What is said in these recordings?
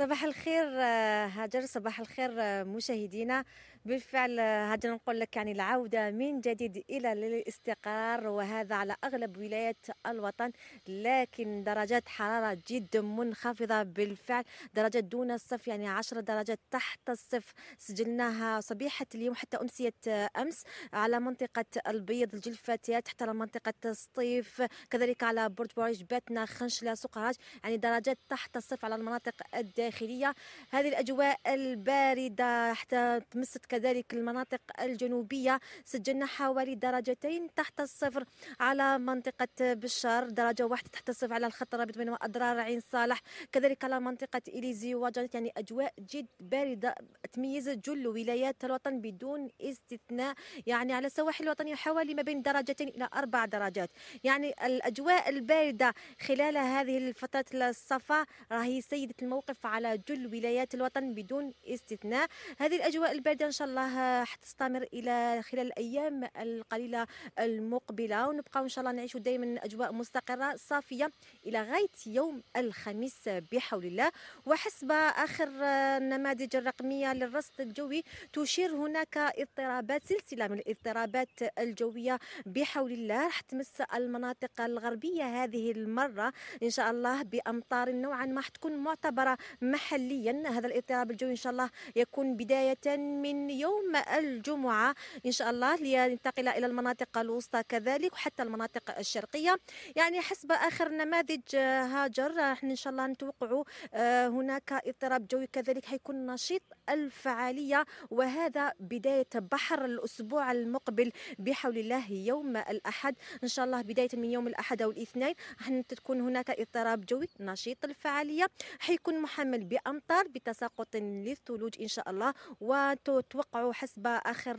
صباح الخير آه، هاجر صباح الخير آه، مشاهدينا بالفعل آه، هاجر نقول لك يعني العودة من جديد إلى الاستقرار وهذا على أغلب ولايات الوطن لكن درجات حرارة جدا منخفضة بالفعل درجات دون الصف يعني 10 درجات تحت الصف سجلناها صبيحة اليوم حتى أمسية أمس على منطقة البيض الجلفاتية تحت منطقة سطيف كذلك على برج بوريج باتنا خنشلة سقراج يعني درجات تحت الصف على المناطق الداخلية الداخلية هذه الأجواء الباردة حتى تمست كذلك المناطق الجنوبية سجلنا حوالي درجتين تحت الصفر على منطقة بشار درجة واحدة تحت الصفر على الخط الرابط بين أضرار عين صالح كذلك على منطقة إليزي وجدت يعني أجواء جد باردة تميز جل ولايات الوطن بدون استثناء يعني على السواحل الوطنية حوالي ما بين درجتين إلى أربع درجات يعني الأجواء الباردة خلال هذه الفترة الصفا راهي سيدة الموقف على جل ولايات الوطن بدون استثناء هذه الأجواء الباردة إن شاء الله حتستمر إلى خلال الأيام القليلة المقبلة ونبقى إن شاء الله نعيش دائما أجواء مستقرة صافية إلى غاية يوم الخميس بحول الله وحسب آخر النماذج الرقمية للرصد الجوي تشير هناك اضطرابات سلسلة من الاضطرابات الجوية بحول الله راح تمس المناطق الغربية هذه المرة إن شاء الله بأمطار نوعا ما حتكون معتبرة محليا هذا الاضطراب الجوي إن شاء الله يكون بداية من يوم الجمعة إن شاء الله لينتقل إلى المناطق الوسطى كذلك وحتى المناطق الشرقية يعني حسب آخر نماذج آه، هاجر آه، احنا إن شاء الله نتوقع آه، هناك اضطراب جوي كذلك حيكون نشيط الفعالية وهذا بداية بحر الأسبوع المقبل بحول الله يوم الأحد إن شاء الله بداية من يوم الأحد أو الاثنين راح تكون هناك اضطراب جوي نشيط الفعالية حيكون محمد تحتمل بامطار بتساقط للثلوج ان شاء الله وتتوقع حسب اخر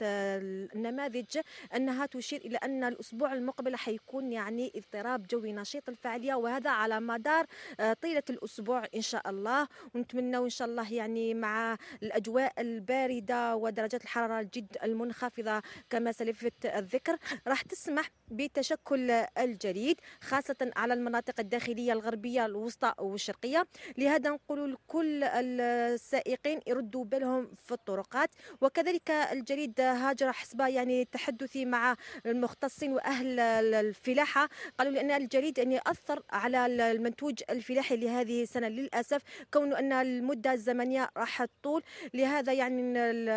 النماذج انها تشير الى ان الاسبوع المقبل حيكون يعني اضطراب جوي نشيط الفعاليه وهذا على مدار آه، طيله الاسبوع ان شاء الله ونتمنى ان شاء الله يعني مع الاجواء البارده ودرجات الحراره الجد المنخفضه كما سلفت الذكر راح تسمح بتشكل الجليد خاصه على المناطق الداخليه الغربيه الوسطى والشرقيه لهذا نقول لكل السائقين يردوا بالهم في الطرقات وكذلك الجريد هاجر حسب يعني تحدثي مع المختصين واهل الفلاحه قالوا لان الجريد يعني اثر على المنتوج الفلاحي لهذه السنه للاسف كون ان المده الزمنيه راح تطول لهذا يعني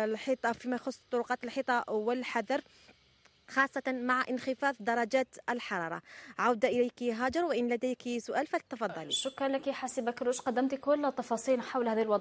الحيطه فيما يخص الطرقات الحيطه والحذر خاصة مع انخفاض درجات الحرارة عودة إليك هاجر وإن لديك سؤال فتفضلي شكرا لك حاسبة كروش قدمت كل التفاصيل حول هذه الوضع